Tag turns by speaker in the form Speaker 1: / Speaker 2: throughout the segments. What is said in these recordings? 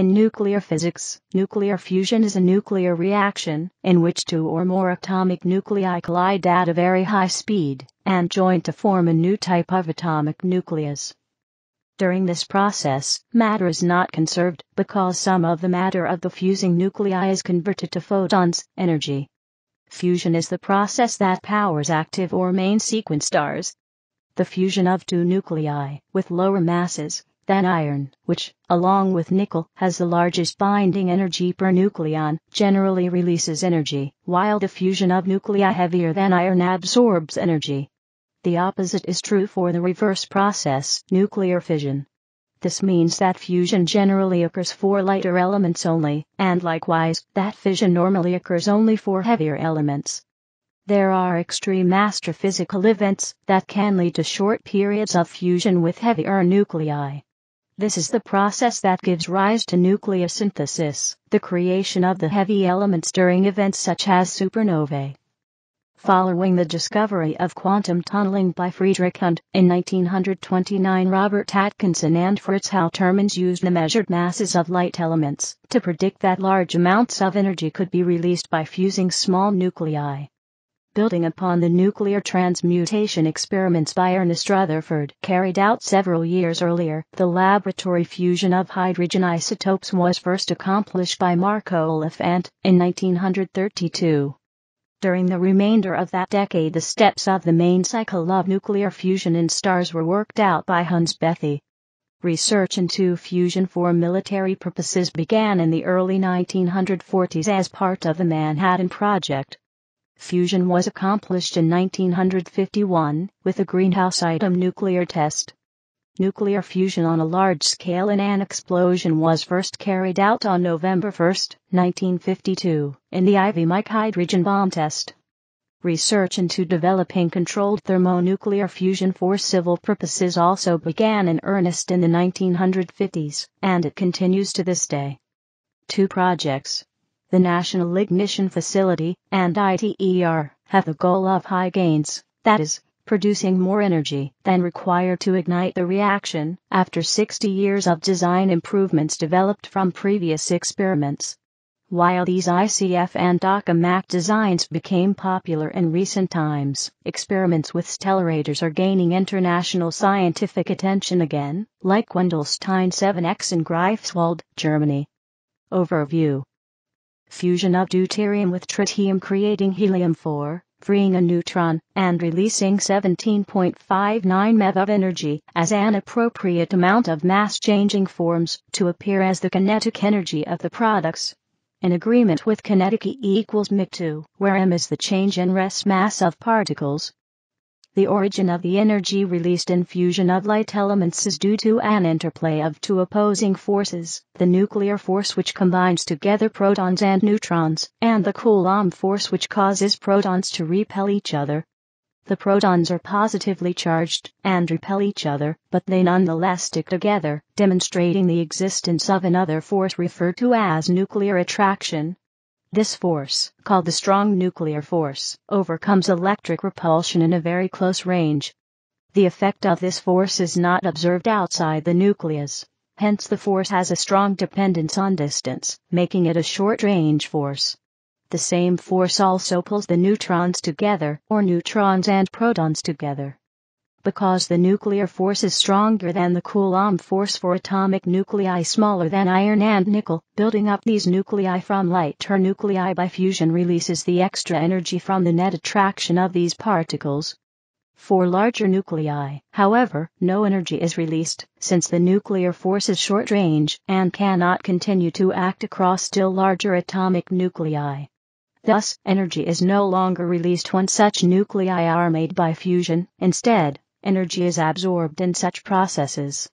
Speaker 1: In nuclear physics, nuclear fusion is a nuclear reaction in which two or more atomic nuclei collide at a very high speed and join to form a new type of atomic nucleus. During this process, matter is not conserved because some of the matter of the fusing nuclei is converted to photons, energy. Fusion is the process that powers active or main sequence stars. The fusion of two nuclei with lower masses than iron, which, along with nickel, has the largest binding energy per nucleon, generally releases energy, while the fusion of nuclei heavier than iron absorbs energy. The opposite is true for the reverse process, nuclear fission. This means that fusion generally occurs for lighter elements only, and likewise, that fission normally occurs only for heavier elements. There are extreme astrophysical events that can lead to short periods of fusion with heavier nuclei. This is the process that gives rise to nucleosynthesis, the creation of the heavy elements during events such as supernovae. Following the discovery of quantum tunneling by Friedrich Hund in 1929, Robert Atkinson and Fritz Haltermans used the measured masses of light elements to predict that large amounts of energy could be released by fusing small nuclei building upon the nuclear transmutation experiments by Ernest Rutherford carried out several years earlier. The laboratory fusion of hydrogen isotopes was first accomplished by Marco Oliphant in 1932. During the remainder of that decade the steps of the main cycle of nuclear fusion in stars were worked out by Hans Bethe. Research into fusion for military purposes began in the early 1940s as part of the Manhattan Project. Fusion was accomplished in 1951 with a greenhouse item nuclear test. Nuclear fusion on a large scale in an explosion was first carried out on November 1, 1952, in the Ivy Mike hydrogen bomb test. Research into developing controlled thermonuclear fusion for civil purposes also began in earnest in the 1950s, and it continues to this day. Two projects, the National Ignition Facility, and ITER, have the goal of high gains, that is, producing more energy than required to ignite the reaction after 60 years of design improvements developed from previous experiments. While these ICF and DOCAMAC designs became popular in recent times, experiments with stellarators are gaining international scientific attention again, like Wendelstein 7X in Greifswald, Germany. Overview fusion of deuterium with tritium creating helium-4, freeing a neutron, and releasing 17.59 MeV of energy as an appropriate amount of mass-changing forms to appear as the kinetic energy of the products. In agreement with kinetic E equals Mach 2, where m is the change in rest mass of particles, the origin of the energy released in fusion of light elements is due to an interplay of two opposing forces, the nuclear force which combines together protons and neutrons, and the Coulomb force which causes protons to repel each other. The protons are positively charged and repel each other, but they nonetheless stick together, demonstrating the existence of another force referred to as nuclear attraction. This force, called the strong nuclear force, overcomes electric repulsion in a very close range. The effect of this force is not observed outside the nucleus, hence the force has a strong dependence on distance, making it a short-range force. The same force also pulls the neutrons together, or neutrons and protons together because the nuclear force is stronger than the Coulomb force for atomic nuclei smaller than iron and nickel. Building up these nuclei from lighter nuclei by fusion releases the extra energy from the net attraction of these particles. For larger nuclei, however, no energy is released, since the nuclear force is short range and cannot continue to act across still larger atomic nuclei. Thus, energy is no longer released when such nuclei are made by fusion, instead, energy is absorbed in such processes.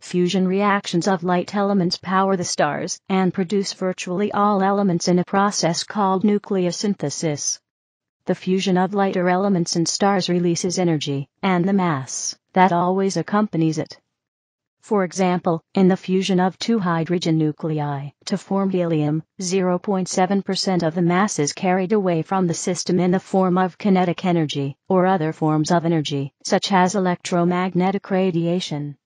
Speaker 1: Fusion reactions of light elements power the stars and produce virtually all elements in a process called nucleosynthesis. The fusion of lighter elements in stars releases energy and the mass that always accompanies it for example, in the fusion of two hydrogen nuclei to form helium, 0.7% of the mass is carried away from the system in the form of kinetic energy, or other forms of energy, such as electromagnetic radiation.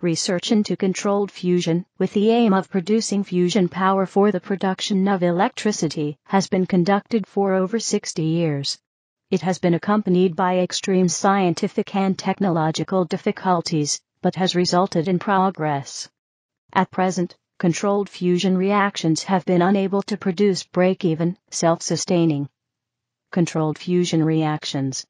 Speaker 1: Research into controlled fusion, with the aim of producing fusion power for the production of electricity, has been conducted for over 60 years. It has been accompanied by extreme scientific and technological difficulties, but has resulted in progress. At present, controlled fusion reactions have been unable to produce break-even, self-sustaining controlled fusion reactions.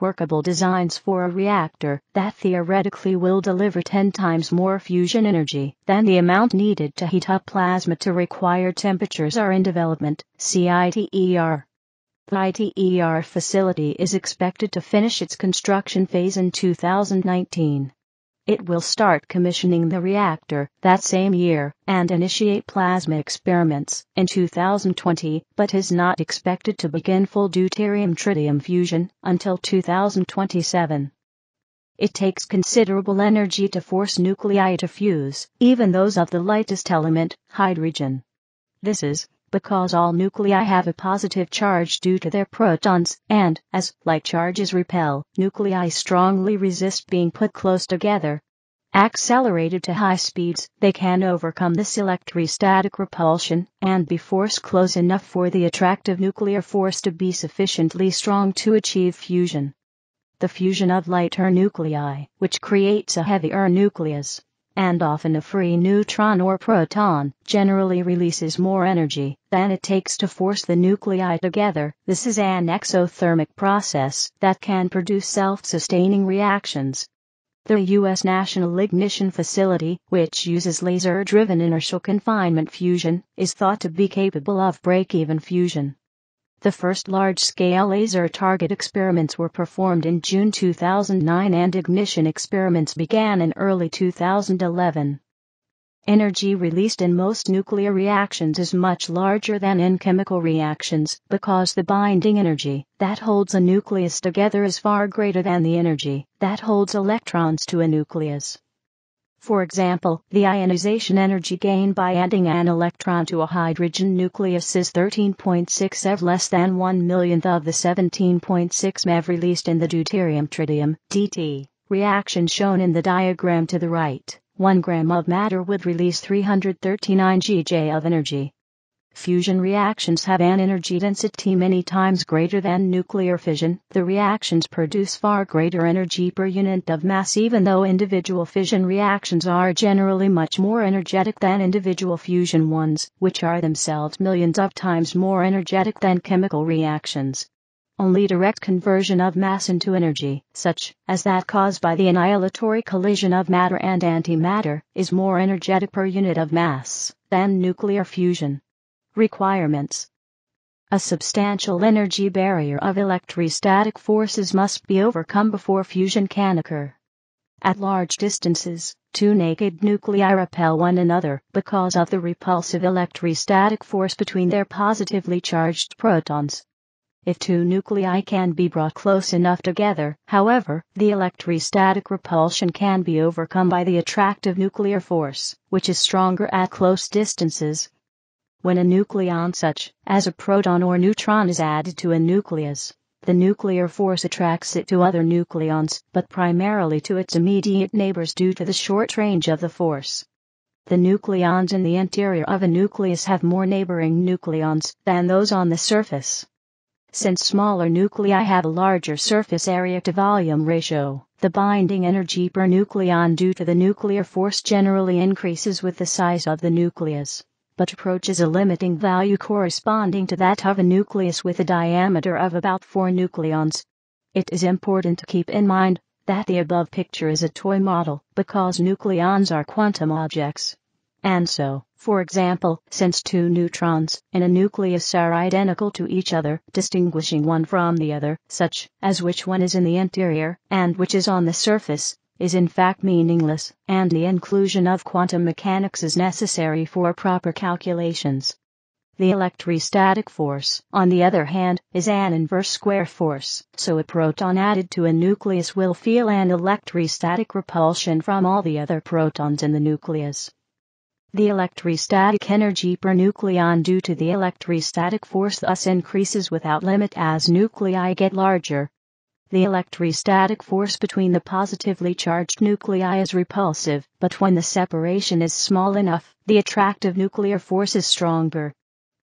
Speaker 1: Workable designs for a reactor that theoretically will deliver 10 times more fusion energy than the amount needed to heat up plasma to required temperatures are in development, CITER. The ITER facility is expected to finish its construction phase in 2019 it will start commissioning the reactor that same year and initiate plasma experiments in 2020, but is not expected to begin full deuterium tritium fusion until 2027. It takes considerable energy to force nuclei to fuse, even those of the lightest element, hydrogen. This is because all nuclei have a positive charge due to their protons, and, as like charges repel, nuclei strongly resist being put close together. Accelerated to high speeds, they can overcome this electrostatic repulsion and be forced close enough for the attractive nuclear force to be sufficiently strong to achieve fusion. The fusion of lighter nuclei, which creates a heavier nucleus, and often a free neutron or proton generally releases more energy than it takes to force the nuclei together. This is an exothermic process that can produce self-sustaining reactions. The U.S. National Ignition Facility, which uses laser-driven inertial confinement fusion, is thought to be capable of break-even fusion. The first large-scale laser target experiments were performed in June 2009 and ignition experiments began in early 2011. Energy released in most nuclear reactions is much larger than in chemical reactions because the binding energy that holds a nucleus together is far greater than the energy that holds electrons to a nucleus. For example, the ionization energy gained by adding an electron to a hydrogen nucleus is 13.6 eV less than 1 millionth of the 17.6 MeV released in the deuterium tritium DT reaction shown in the diagram to the right. 1 gram of matter would release 339 GJ of energy. Fusion reactions have an energy density many times greater than nuclear fission. The reactions produce far greater energy per unit of mass even though individual fission reactions are generally much more energetic than individual fusion ones, which are themselves millions of times more energetic than chemical reactions. Only direct conversion of mass into energy, such as that caused by the annihilatory collision of matter and antimatter, is more energetic per unit of mass than nuclear fusion. Requirements A substantial energy barrier of electrostatic forces must be overcome before fusion can occur. At large distances, two naked nuclei repel one another because of the repulsive electrostatic force between their positively charged protons. If two nuclei can be brought close enough together, however, the electrostatic repulsion can be overcome by the attractive nuclear force, which is stronger at close distances, when a nucleon such as a proton or neutron is added to a nucleus, the nuclear force attracts it to other nucleons, but primarily to its immediate neighbors due to the short range of the force. The nucleons in the interior of a nucleus have more neighboring nucleons than those on the surface. Since smaller nuclei have a larger surface area to volume ratio, the binding energy per nucleon due to the nuclear force generally increases with the size of the nucleus but approaches a limiting value corresponding to that of a nucleus with a diameter of about 4 nucleons. It is important to keep in mind that the above picture is a toy model because nucleons are quantum objects. And so, for example, since two neutrons in a nucleus are identical to each other, distinguishing one from the other, such as which one is in the interior and which is on the surface, is in fact meaningless, and the inclusion of quantum mechanics is necessary for proper calculations. The electrostatic force, on the other hand, is an inverse square force, so a proton added to a nucleus will feel an electrostatic repulsion from all the other protons in the nucleus. The electrostatic energy per nucleon due to the electrostatic force thus increases without limit as nuclei get larger, the electrostatic force between the positively charged nuclei is repulsive, but when the separation is small enough, the attractive nuclear force is stronger.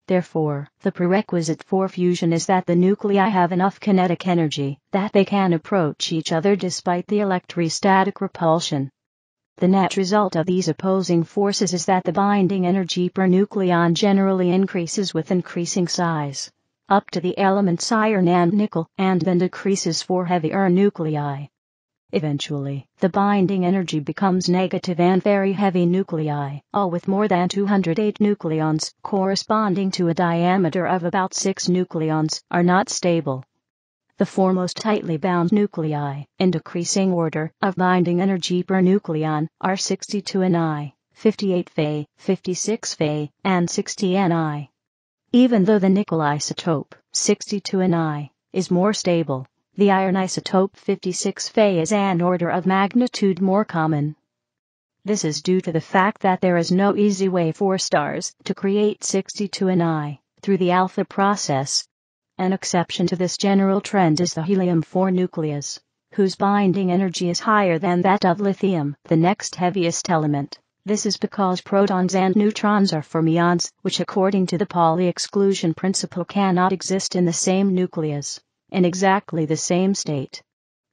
Speaker 1: Therefore, the prerequisite for fusion is that the nuclei have enough kinetic energy that they can approach each other despite the electrostatic repulsion. The net result of these opposing forces is that the binding energy per nucleon generally increases with increasing size up to the elements iron and nickel and then decreases for heavier nuclei. Eventually, the binding energy becomes negative and very heavy nuclei, all with more than 208 nucleons, corresponding to a diameter of about 6 nucleons, are not stable. The four most tightly bound nuclei, in decreasing order, of binding energy per nucleon, are 62 Ni, 58 Fe, 56 Fe, and 60 Ni. Even though the nickel isotope, 62Ni, is more stable, the iron isotope 56Fe is an order of magnitude more common. This is due to the fact that there is no easy way for stars to create 62Ni through the alpha process. An exception to this general trend is the helium-4 nucleus, whose binding energy is higher than that of lithium, the next heaviest element. This is because protons and neutrons are fermions, which according to the Pauli exclusion principle cannot exist in the same nucleus, in exactly the same state.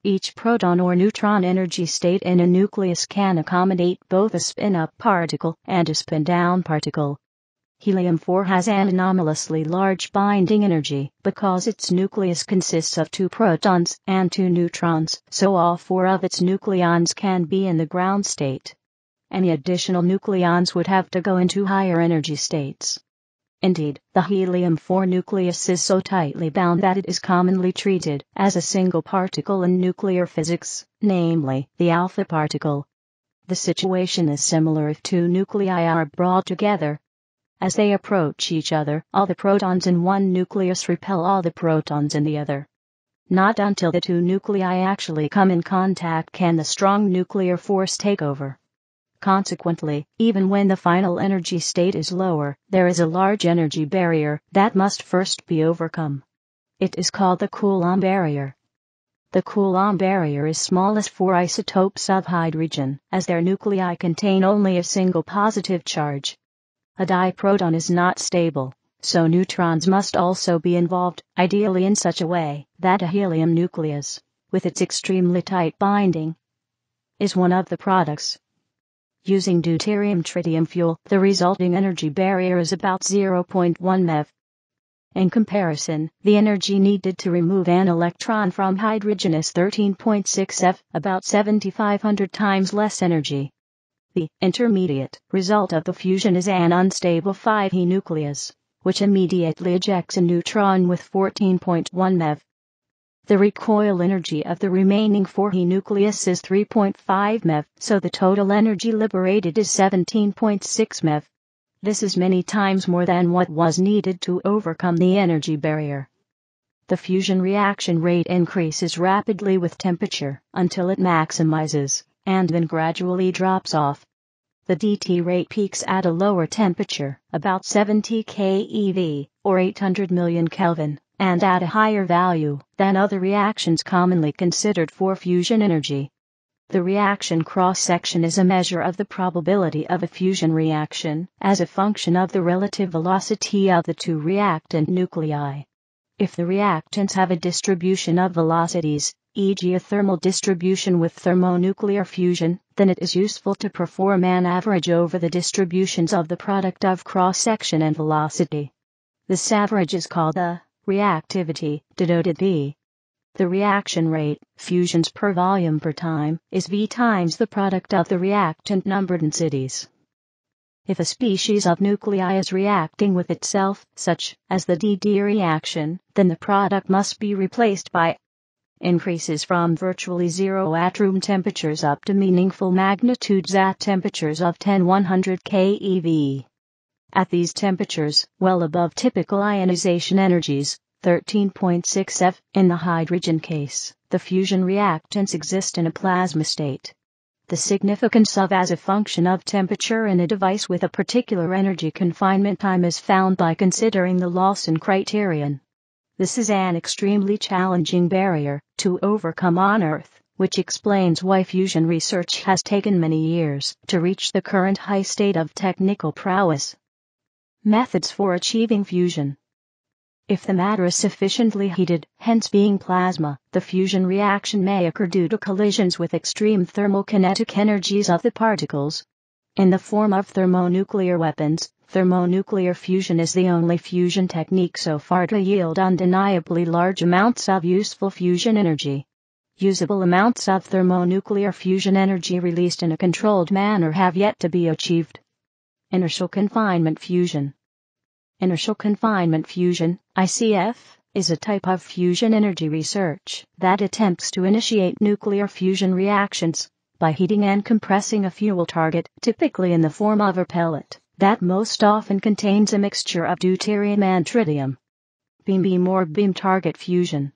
Speaker 1: Each proton or neutron energy state in a nucleus can accommodate both a spin-up particle and a spin-down particle. Helium-4 has an anomalously large binding energy because its nucleus consists of two protons and two neutrons, so all four of its nucleons can be in the ground state any additional nucleons would have to go into higher energy states. Indeed, the helium-4 nucleus is so tightly bound that it is commonly treated as a single particle in nuclear physics, namely, the alpha particle. The situation is similar if two nuclei are brought together. As they approach each other, all the protons in one nucleus repel all the protons in the other. Not until the two nuclei actually come in contact can the strong nuclear force take over. Consequently, even when the final energy state is lower, there is a large energy barrier that must first be overcome. It is called the Coulomb barrier. The Coulomb barrier is smallest for isotopes of hydrogen, as their nuclei contain only a single positive charge. A diproton is not stable, so neutrons must also be involved, ideally in such a way that a helium nucleus, with its extremely tight binding, is one of the products Using deuterium-tritium fuel, the resulting energy barrier is about 0.1 MeV. In comparison, the energy needed to remove an electron from hydrogen is 13.6 F, about 7500 times less energy. The intermediate result of the fusion is an unstable 5 He nucleus, which immediately ejects a neutron with 14.1 MeV. The recoil energy of the remaining 4He nucleus is 3.5 MeV, so the total energy liberated is 17.6 MeV. This is many times more than what was needed to overcome the energy barrier. The fusion reaction rate increases rapidly with temperature until it maximizes, and then gradually drops off. The DT rate peaks at a lower temperature, about 70 keV, or 800 million Kelvin and at a higher value than other reactions commonly considered for fusion energy. The reaction cross-section is a measure of the probability of a fusion reaction as a function of the relative velocity of the two reactant nuclei. If the reactants have a distribution of velocities, e.g. a thermal distribution with thermonuclear fusion, then it is useful to perform an average over the distributions of the product of cross-section and velocity. This average is called a reactivity, denoted V. The reaction rate, fusions per volume per time, is V times the product of the reactant number densities. If a species of nuclei is reacting with itself, such as the DD reaction, then the product must be replaced by increases from virtually zero at room temperatures up to meaningful magnitudes at temperatures of 10 100 keV. At these temperatures, well above typical ionization energies, 13.6 F, in the hydrogen case, the fusion reactants exist in a plasma state. The significance of as a function of temperature in a device with a particular energy confinement time is found by considering the Lawson criterion. This is an extremely challenging barrier to overcome on Earth, which explains why fusion research has taken many years to reach the current high state of technical prowess. Methods for achieving fusion. If the matter is sufficiently heated, hence being plasma, the fusion reaction may occur due to collisions with extreme thermokinetic energies of the particles. In the form of thermonuclear weapons, thermonuclear fusion is the only fusion technique so far to yield undeniably large amounts of useful fusion energy. Usable amounts of thermonuclear fusion energy released in a controlled manner have yet to be achieved. Inertial confinement fusion Inertial confinement fusion, ICF, is a type of fusion energy research that attempts to initiate nuclear fusion reactions by heating and compressing a fuel target, typically in the form of a pellet that most often contains a mixture of deuterium and tritium. Beam beam or beam target fusion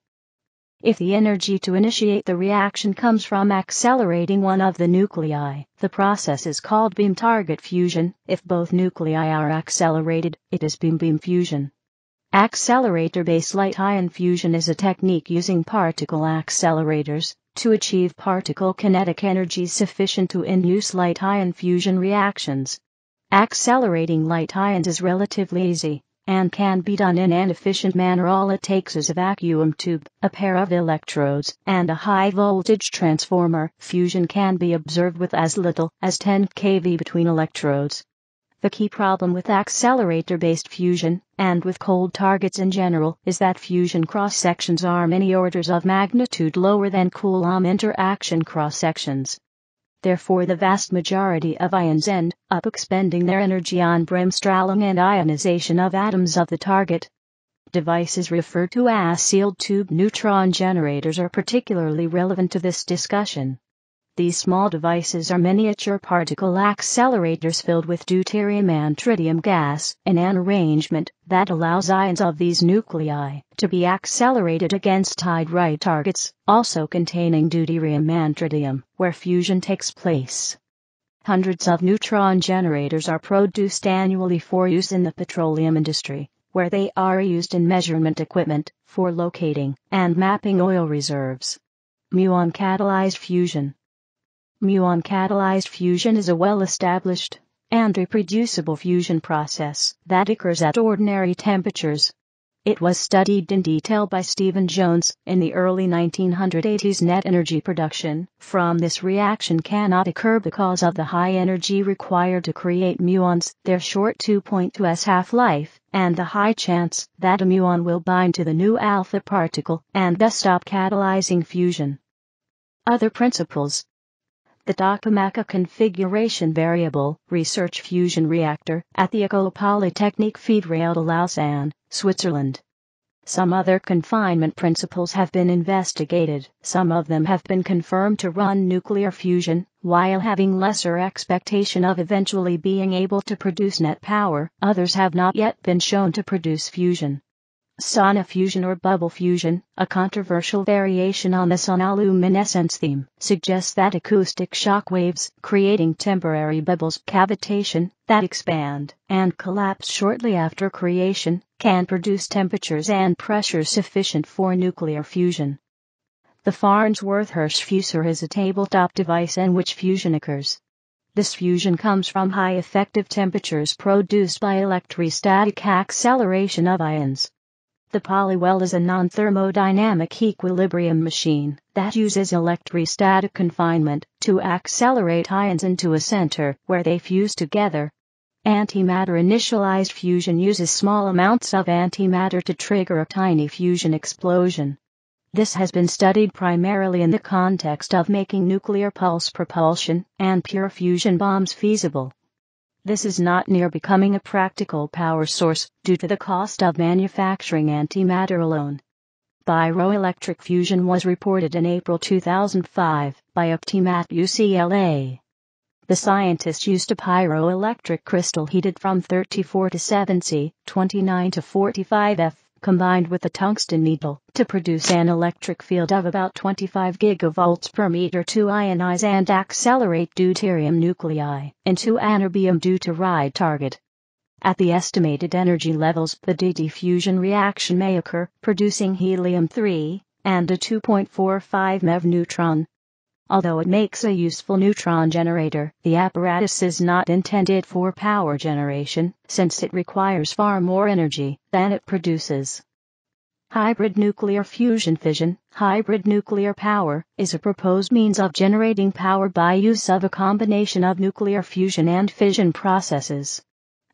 Speaker 1: if the energy to initiate the reaction comes from accelerating one of the nuclei, the process is called beam target fusion. If both nuclei are accelerated, it is beam beam fusion. Accelerator based light ion fusion is a technique using particle accelerators to achieve particle kinetic energies sufficient to induce light ion fusion reactions. Accelerating light ions is relatively easy and can be done in an efficient manner all it takes is a vacuum tube, a pair of electrodes, and a high voltage transformer. Fusion can be observed with as little as 10 kV between electrodes. The key problem with accelerator based fusion, and with cold targets in general, is that fusion cross sections are many orders of magnitude lower than Coulomb interaction cross sections. Therefore the vast majority of ions end up expending their energy on bremsstrahlung and ionization of atoms of the target. Devices referred to as sealed tube neutron generators are particularly relevant to this discussion. These small devices are miniature particle accelerators filled with deuterium and tritium gas in an arrangement that allows ions of these nuclei to be accelerated against right targets, also containing deuterium and tritium, where fusion takes place. Hundreds of neutron generators are produced annually for use in the petroleum industry, where they are used in measurement equipment for locating and mapping oil reserves. Muon catalyzed fusion Muon catalyzed fusion is a well-established and reproducible fusion process that occurs at ordinary temperatures. It was studied in detail by Stephen Jones in the early 1980s. Net energy production from this reaction cannot occur because of the high energy required to create muons, their short 2.2s half-life, and the high chance that a muon will bind to the new alpha particle and thus stop catalyzing fusion. Other principles the Tokamak configuration variable research fusion reactor at the Ecole Polytechnique feed rail to Lausanne, Switzerland. Some other confinement principles have been investigated, some of them have been confirmed to run nuclear fusion, while having lesser expectation of eventually being able to produce net power, others have not yet been shown to produce fusion. Sauna fusion or bubble fusion, a controversial variation on the sonoluminescence theme, suggests that acoustic shock waves, creating temporary bubbles cavitation, that expand and collapse shortly after creation, can produce temperatures and pressures sufficient for nuclear fusion. The Farnsworth-Hirsch fusor is a tabletop device in which fusion occurs. This fusion comes from high effective temperatures produced by electrostatic acceleration of ions. The polywell is a non-thermodynamic equilibrium machine that uses electrostatic confinement to accelerate ions into a center where they fuse together. Antimatter initialized fusion uses small amounts of antimatter to trigger a tiny fusion explosion. This has been studied primarily in the context of making nuclear pulse propulsion and pure fusion bombs feasible. This is not near becoming a practical power source due to the cost of manufacturing antimatter alone. Pyroelectric fusion was reported in April 2005 by Optim at UCLA. The scientists used a pyroelectric crystal heated from 34 to 7 C, 29 to 45 F, combined with a tungsten needle to produce an electric field of about 25 gigavolts per meter to ionize and accelerate deuterium nuclei into to ride target. At the estimated energy levels, the DD fusion reaction may occur, producing helium 3 and a 2.45 MeV neutron, Although it makes a useful neutron generator, the apparatus is not intended for power generation, since it requires far more energy than it produces. Hybrid nuclear fusion fission, hybrid nuclear power, is a proposed means of generating power by use of a combination of nuclear fusion and fission processes.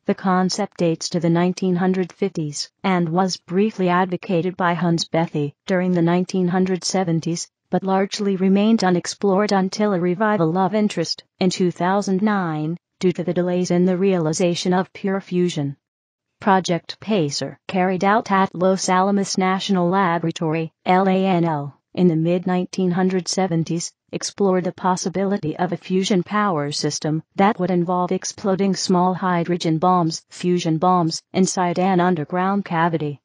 Speaker 1: The concept dates to the 1950s and was briefly advocated by Hans Bethe during the 1970s but largely remained unexplored until a revival of interest in 2009 due to the delays in the realization of pure fusion. Project PACER carried out at Los Alamos National Laboratory, LANL, in the mid-1970s, explored the possibility of a fusion power system that would involve exploding small hydrogen bombs, fusion bombs, inside an underground cavity.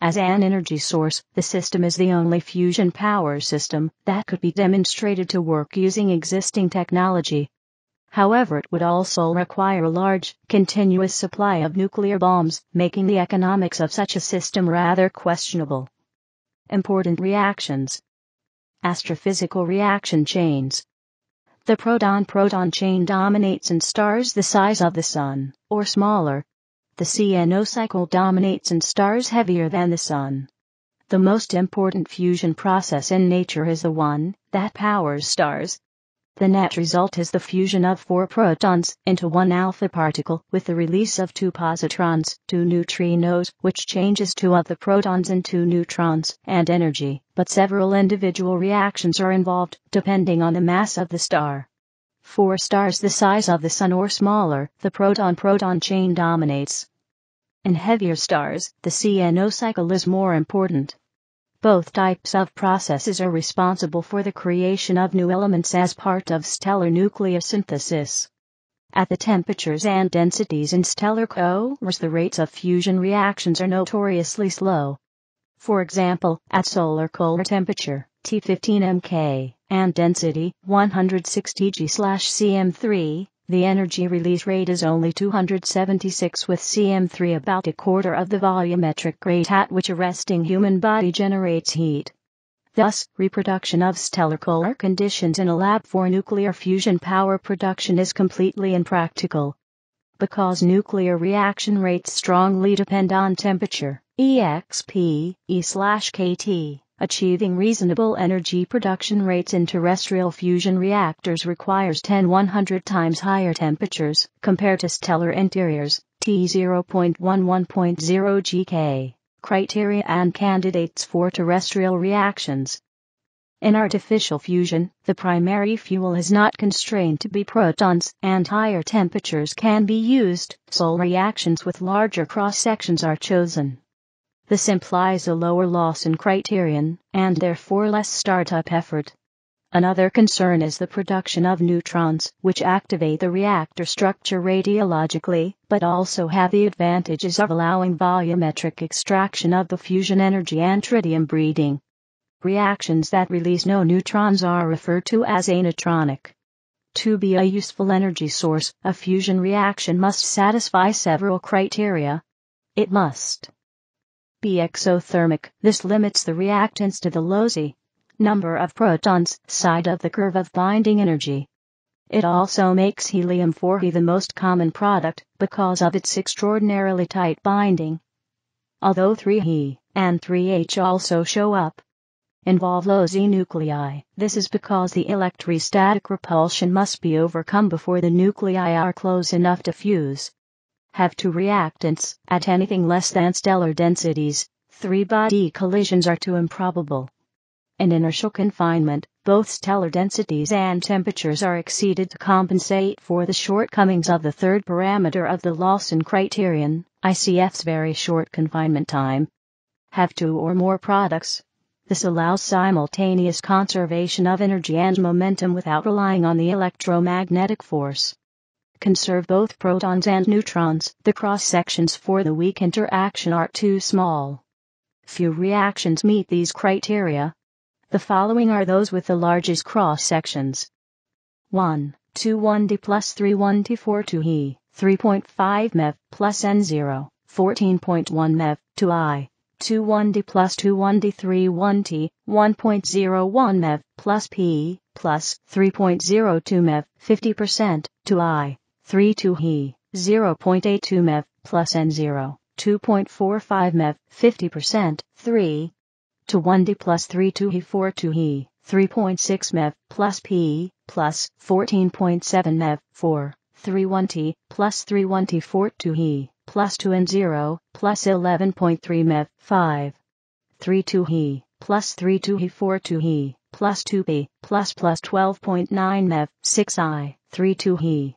Speaker 1: As an energy source, the system is the only fusion power system that could be demonstrated to work using existing technology. However, it would also require a large, continuous supply of nuclear bombs, making the economics of such a system rather questionable. Important reactions Astrophysical reaction chains. The proton proton chain dominates in stars the size of the Sun, or smaller, the CNO cycle dominates in stars heavier than the Sun. The most important fusion process in nature is the one that powers stars. The net result is the fusion of four protons into one alpha particle with the release of two positrons, two neutrinos, which changes two of the protons into neutrons and energy, but several individual reactions are involved, depending on the mass of the star. For stars the size of the Sun or smaller, the proton proton chain dominates. In heavier stars, the CNO cycle is more important. Both types of processes are responsible for the creation of new elements as part of stellar nucleosynthesis. At the temperatures and densities in stellar cores the rates of fusion reactions are notoriously slow. For example, at solar core temperature, T15 mK, and density, 160 G/cm3, the energy release rate is only 276 with CM3 about a quarter of the volumetric rate at which a resting human body generates heat. Thus, reproduction of stellar polar conditions in a lab for nuclear fusion power production is completely impractical. Because nuclear reaction rates strongly depend on temperature, EXP, E/KT, Achieving reasonable energy production rates in terrestrial fusion reactors requires 10 100 times higher temperatures compared to stellar interiors, T0.11.0 GK, criteria and candidates for terrestrial reactions. In artificial fusion, the primary fuel is not constrained to be protons, and higher temperatures can be used, so reactions with larger cross sections are chosen. This implies a lower loss in criterion, and therefore less startup effort. Another concern is the production of neutrons, which activate the reactor structure radiologically, but also have the advantages of allowing volumetric extraction of the fusion energy and tritium breeding. Reactions that release no neutrons are referred to as aneutronic. To be a useful energy source, a fusion reaction must satisfy several criteria. It must be exothermic. This limits the reactants to the low Z number of protons side of the curve of binding energy. It also makes helium-40 the most common product because of its extraordinarily tight binding. Although 3He and 3H also show up, involve low Z nuclei. This is because the electrostatic repulsion must be overcome before the nuclei are close enough to fuse have two reactants at anything less than stellar densities, three-body collisions are too improbable. In inertial confinement, both stellar densities and temperatures are exceeded to compensate for the shortcomings of the third parameter of the Lawson criterion, ICF's very short confinement time. Have two or more products. This allows simultaneous conservation of energy and momentum without relying on the electromagnetic force conserve both protons and neutrons. The cross sections for the weak interaction are too small. Few reactions meet these criteria. The following are those with the largest cross sections. 1, 2 1D plus 3 1D 4 2He, 3.5 MEV plus N0, 14.1 MEV, 2I, 2 1D plus 2 1D 3 1T, 1.01 MEV plus P, plus 3.02 MEV, 50%, percent to i 3 to He, 0.82 MEV, plus N0, 2.45 MEV, 50%, 3 to 1D plus 3 to He 4 to He, 3.6 MEV, plus P, plus 14.7 MEV, 4, 31 plus 31 t 4 to He, plus 2 N0, plus 11.3 MEV, 5, 3 to He, plus 3 to He 4 to He, plus 2B, p 12.9 MEV, 6I, 3 to He,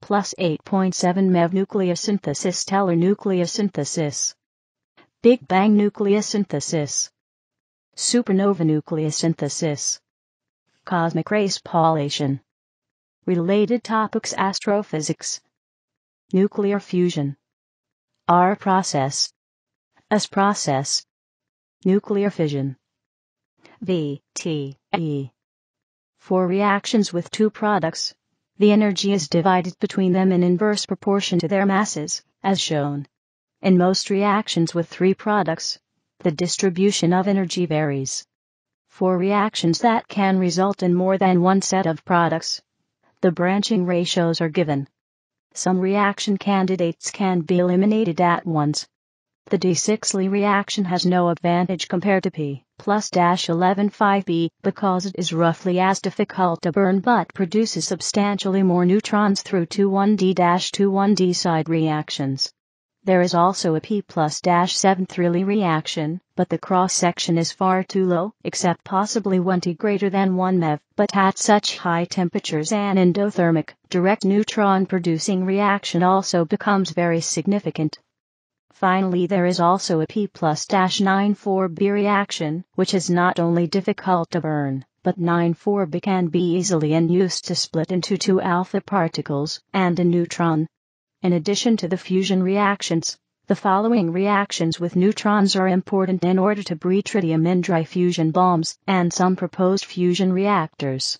Speaker 1: plus 8.7 MeV nucleosynthesis stellar nucleosynthesis Big Bang nucleosynthesis Supernova nucleosynthesis Cosmic ray spallation. Related topics Astrophysics Nuclear fusion R process S process Nuclear fission VTE Four reactions with two products the energy is divided between them in inverse proportion to their masses, as shown. In most reactions with three products, the distribution of energy varies. For reactions that can result in more than one set of products, the branching ratios are given. Some reaction candidates can be eliminated at once, the D6 Li reaction has no advantage compared to P plus 11,5B because it is roughly as difficult to burn but produces substantially more neutrons through 2,1D-2,1D side reactions. There is also a P plus 7 Li reaction, but the cross section is far too low, except possibly 20 greater than 1 MeV, but at such high temperatures an endothermic, direct neutron producing reaction also becomes very significant. Finally there is also a P plus 9,4-B reaction, which is not only difficult to burn, but 9,4-B can be easily and used to split into two alpha particles and a neutron. In addition to the fusion reactions, the following reactions with neutrons are important in order to breed tritium in dry fusion bombs and some proposed fusion reactors.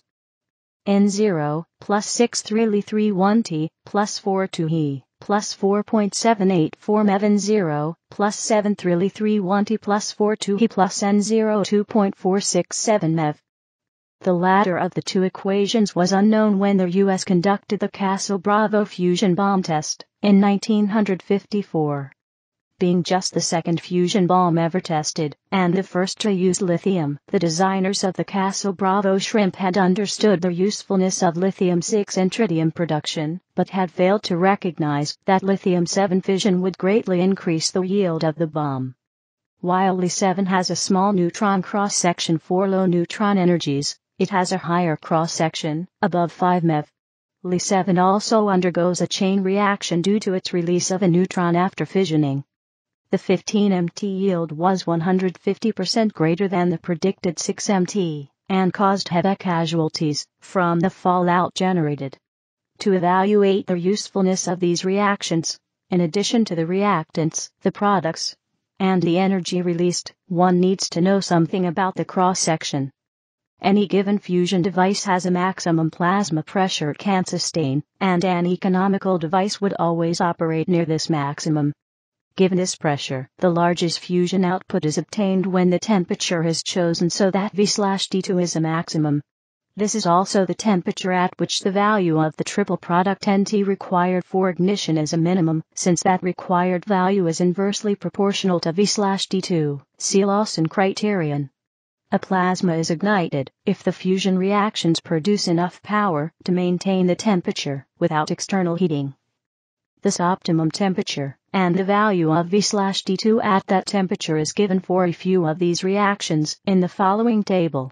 Speaker 1: N0, plus 6 3 Li 3 1T, plus 4 2He plus 4.784 Mevin 0, plus 7 Thrilly 3 Wanty plus 4 plus N 0 2.467 Mev. The latter of the two equations was unknown when the U.S. conducted the Castle Bravo fusion bomb test in 1954 being just the second fusion bomb ever tested, and the first to use lithium. The designers of the Castle Bravo shrimp had understood the usefulness of lithium-6 in tritium production, but had failed to recognize that lithium-7 fission would greatly increase the yield of the bomb. While Li-7 has a small neutron cross-section for low neutron energies, it has a higher cross-section, above 5 MeV, Li-7 also undergoes a chain reaction due to its release of a neutron after fissioning, the 15MT yield was 150% greater than the predicted 6MT and caused heavy casualties from the fallout generated. To evaluate the usefulness of these reactions, in addition to the reactants, the products, and the energy released, one needs to know something about the cross-section. Any given fusion device has a maximum plasma pressure it can sustain, and an economical device would always operate near this maximum. Given this pressure, the largest fusion output is obtained when the temperature is chosen so that d 2 is a maximum. This is also the temperature at which the value of the triple product NT required for ignition is a minimum, since that required value is inversely proportional to d 2 see Lawson criterion. A plasma is ignited if the fusion reactions produce enough power to maintain the temperature without external heating. This optimum temperature and the value of V slash T2 at that temperature is given for a few of these reactions in the following table.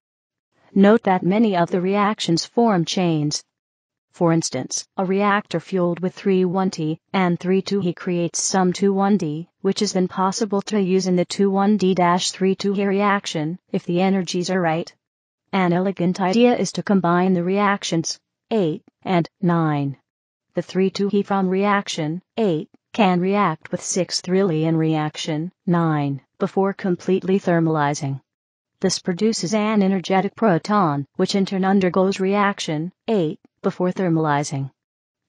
Speaker 1: Note that many of the reactions form chains. For instance, a reactor fueled with 3,1-T and 3,2-He creates some 2,1-D, which is then possible to use in the 2,1-D-3,2-He reaction, if the energies are right. An elegant idea is to combine the reactions 8 and 9. The 3,2-He from reaction 8 can react with 6 in reaction 9 before completely thermalizing. This produces an energetic proton, which in turn undergoes reaction 8 before thermalizing.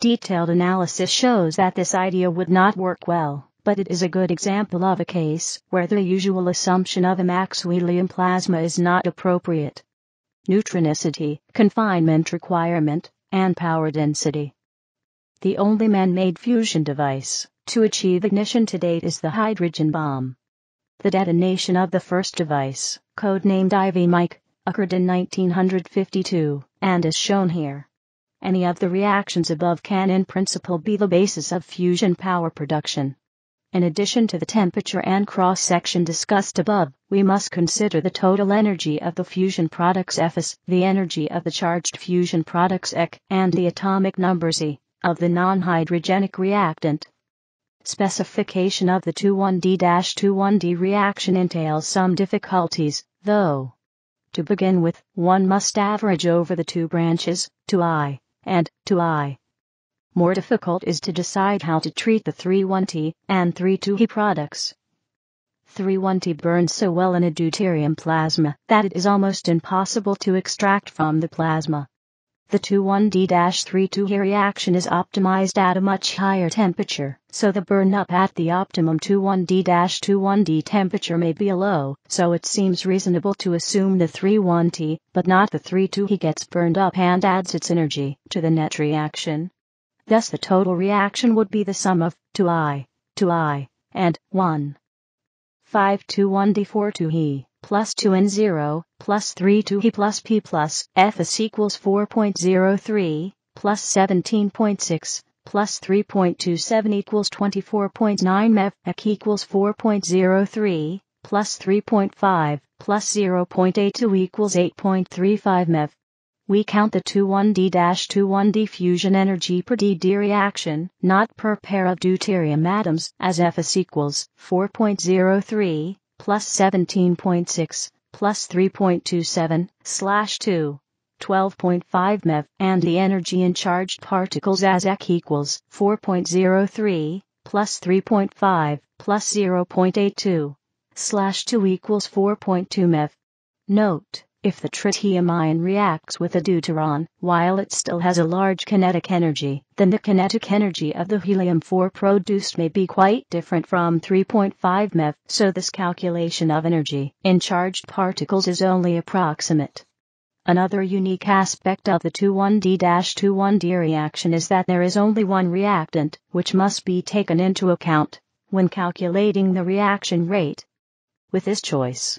Speaker 1: Detailed analysis shows that this idea would not work well, but it is a good example of a case where the usual assumption of a Maxwellian plasma is not appropriate. Neutronicity, confinement requirement, and power density. The only man-made fusion device to achieve ignition to date is the hydrogen bomb. The detonation of the first device, codenamed Ivy Mike, occurred in 1952, and is shown here. Any of the reactions above can in principle be the basis of fusion power production. In addition to the temperature and cross-section discussed above, we must consider the total energy of the fusion products Fs, the energy of the charged fusion products Ec, and the atomic numbers E, of the non-hydrogenic reactant. Specification of the 21D-21D reaction entails some difficulties, though. To begin with, one must average over the two branches, to I and to I. More difficult is to decide how to treat the 3,1-T and 3,2-He products. 3,1-T burns so well in a deuterium plasma that it is almost impossible to extract from the plasma. The 21D-32 reaction is optimized at a much higher temperature, so the burnup at the optimum 21D-21D temperature may be low, so it seems reasonable to assume the 31T, but not the 32He gets burned up and adds its energy to the net reaction. Thus the total reaction would be the sum of 2I, 2I, and 1. 5 1d4 he plus 2 and 0, plus 3 to e plus p plus f is equals 4.03, plus 17.6, plus 3.27 equals 24.9 MEV equals 4.03, plus 3.5, plus 0.82 equals 8.35 MEV. We count the 2,1-D-2,1-D fusion energy per D-D reaction, not per pair of deuterium atoms, as F is equals 4.03, plus 17.6, plus 3.27, slash 2. 12.5 MeV, and the energy in charged particles as Eq equals 4.03, plus 3.5, plus 0.82, slash 2 equals 4.2 MeV. Note if the tritium ion reacts with a deuteron while it still has a large kinetic energy, then the kinetic energy of the helium-4 produced may be quite different from 3.5 MeV, so this calculation of energy in charged particles is only approximate. Another unique aspect of the 2,1D-2,1D reaction is that there is only one reactant, which must be taken into account when calculating the reaction rate. With this choice,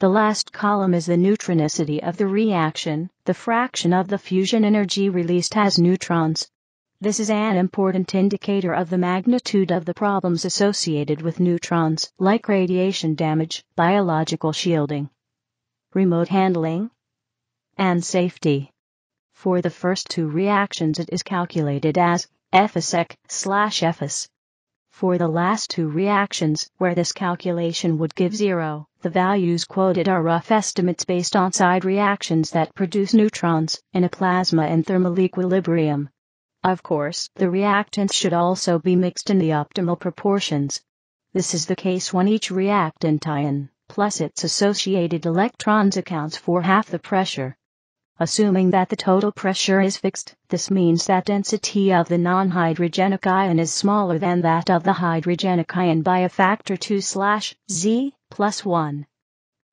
Speaker 1: The last column is the neutronicity of the reaction, the fraction of the fusion energy released as neutrons. This is an important indicator of the magnitude of the problems associated with neutrons, like radiation damage, biological shielding, remote handling, and safety. For the first two reactions it is calculated as FSEC slash FS. For the last two reactions, where this calculation would give zero, the values quoted are rough estimates based on side reactions that produce neutrons in a plasma in thermal equilibrium. Of course, the reactants should also be mixed in the optimal proportions. This is the case when each reactant ion, plus its associated electrons accounts for half the pressure. Assuming that the total pressure is fixed, this means that density of the non-hydrogenic ion is smaller than that of the hydrogenic ion by a factor 2 slash z plus 1.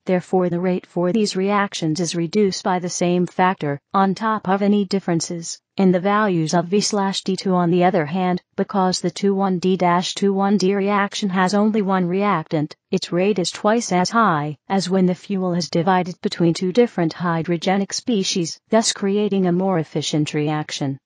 Speaker 1: Therefore the rate for these reactions is reduced by the same factor, on top of any differences, in the values of V slash D2 on the other hand, because the 2,1D-21D reaction has only one reactant, its rate is twice as high as when the fuel is divided between two different hydrogenic species, thus creating a more efficient reaction.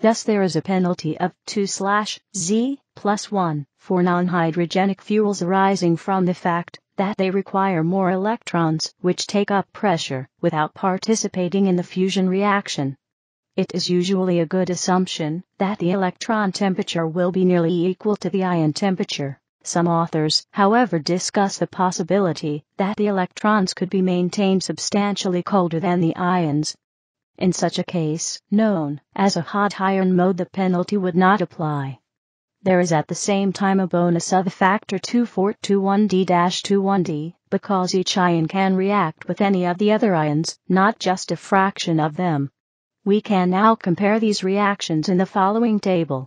Speaker 1: Thus there is a penalty of 2 slash Z plus 1 for non-hydrogenic fuels arising from the fact that they require more electrons, which take up pressure, without participating in the fusion reaction. It is usually a good assumption that the electron temperature will be nearly equal to the ion temperature. Some authors, however, discuss the possibility that the electrons could be maintained substantially colder than the ions. In such a case, known as a hot iron mode, the penalty would not apply. There is at the same time a bonus of a factor 2 d 21 d because each ion can react with any of the other ions, not just a fraction of them. We can now compare these reactions in the following table.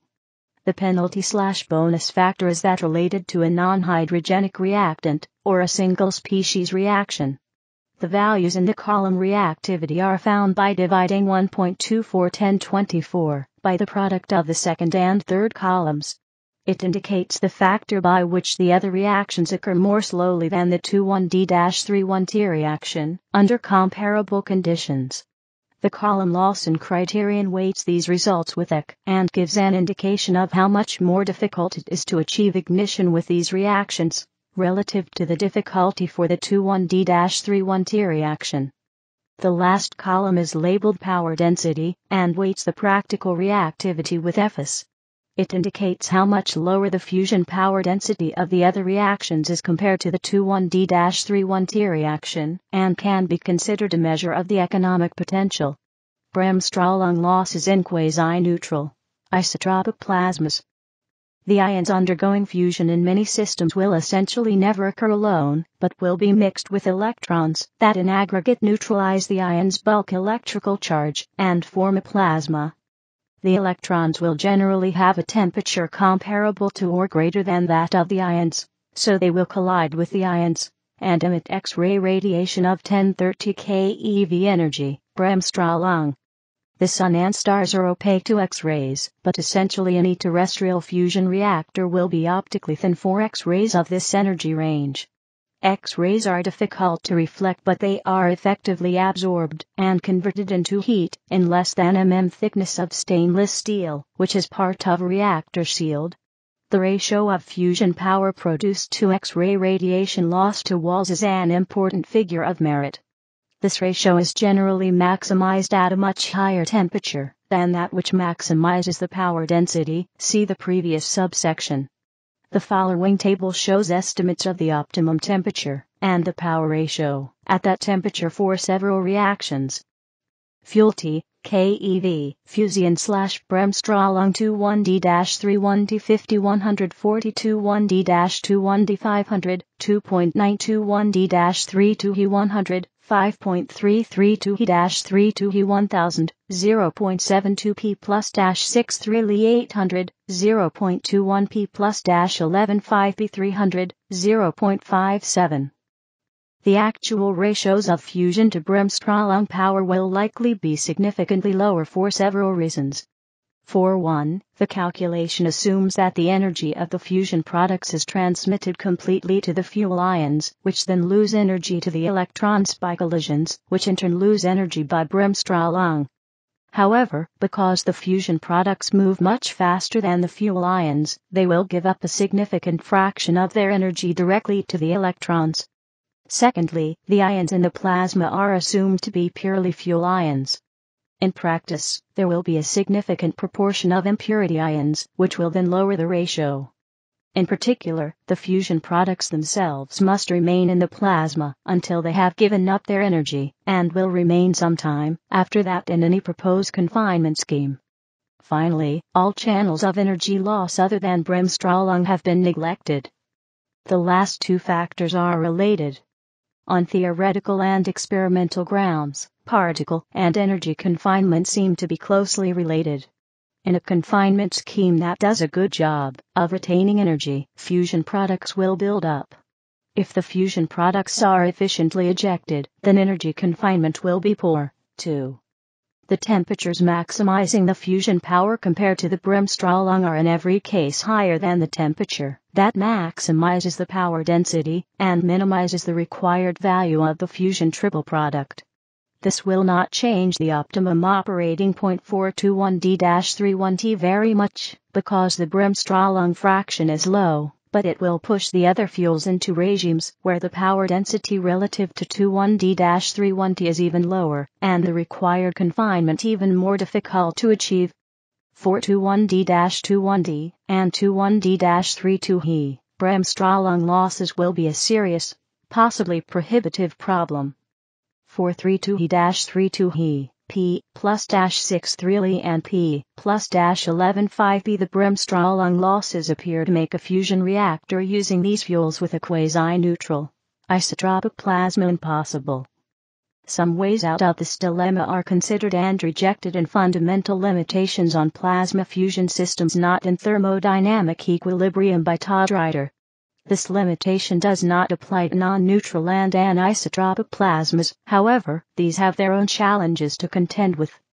Speaker 1: The penalty slash bonus factor is that related to a non-hydrogenic reactant, or a single species reaction. The values in the column reactivity are found by dividing 1.241024 by the product of the second and third columns. It indicates the factor by which the other reactions occur more slowly than the 2,1-D-3,1-T reaction, under comparable conditions. The column Lawson criterion weights these results with EC and gives an indication of how much more difficult it is to achieve ignition with these reactions, relative to the difficulty for the 2,1-D-3,1-T reaction. The last column is labeled power density and weights the practical reactivity with fS it indicates how much lower the fusion power density of the other reactions is compared to the 2,1D-3,1T reaction, and can be considered a measure of the economic potential. Bram-Stralung loss is in quasi-neutral isotropic plasmas. The ions undergoing fusion in many systems will essentially never occur alone, but will be mixed with electrons that in aggregate neutralize the ion's bulk electrical charge and form a plasma the electrons will generally have a temperature comparable to or greater than that of the ions, so they will collide with the ions and emit X-ray radiation of 1030 keV energy, bremsstrahlung. The sun and stars are opaque to X-rays, but essentially any terrestrial fusion reactor will be optically thin for X-rays of this energy range. X-rays are difficult to reflect but they are effectively absorbed and converted into heat in less than mm thickness of stainless steel, which is part of reactor shield. The ratio of fusion power produced to X-ray radiation loss to walls is an important figure of merit. This ratio is generally maximized at a much higher temperature than that which maximizes the power density, see the previous subsection. The following table shows estimates of the optimum temperature and the power ratio at that temperature for several reactions. Fuel T, KEV, Fusion slash Bremsstrahlung 21D-31D50-142 1D-21D500, 2.921D-32He100, 5.332 he 32 he 1000 0.72 p plus 63 li 800 0.21 p 11 5 p 300 0.57 the actual ratios of fusion to brimstone power will likely be significantly lower for several reasons for one, the calculation assumes that the energy of the fusion products is transmitted completely to the fuel ions, which then lose energy to the electrons by collisions, which in turn lose energy by Bremsstrahlung. However, because the fusion products move much faster than the fuel ions, they will give up a significant fraction of their energy directly to the electrons. Secondly, the ions in the plasma are assumed to be purely fuel ions. In practice, there will be a significant proportion of impurity ions, which will then lower the ratio. In particular, the fusion products themselves must remain in the plasma until they have given up their energy, and will remain some time after that in any proposed confinement scheme. Finally, all channels of energy loss other than bremsstrahlung have been neglected. The last two factors are related. On theoretical and experimental grounds, particle and energy confinement seem to be closely related. In a confinement scheme that does a good job of retaining energy, fusion products will build up. If the fusion products are efficiently ejected, then energy confinement will be poor, too. The temperatures maximizing the fusion power compared to the brimstral long are in every case higher than the temperature that maximizes the power density and minimizes the required value of the fusion triple product. This will not change the optimum operating point for 2,1d-31t very much, because the bremsstrahlung fraction is low, but it will push the other fuels into regimes where the power density relative to 2,1d-31t is even lower, and the required confinement even more difficult to achieve. For 2,1d-21d and 2,1d-32he, bremsstrahlung losses will be a serious, possibly prohibitive problem. 432 he 32 he p plus dash and p b the Brimstrahlung losses appear to make a fusion reactor using these fuels with a quasi-neutral isotropic plasma impossible some ways out of this dilemma are considered and rejected and fundamental limitations on plasma fusion systems not in thermodynamic equilibrium by Todd Ryder. This limitation does not apply to non-neutral and anisotropic plasmas, however, these have their own challenges to contend with.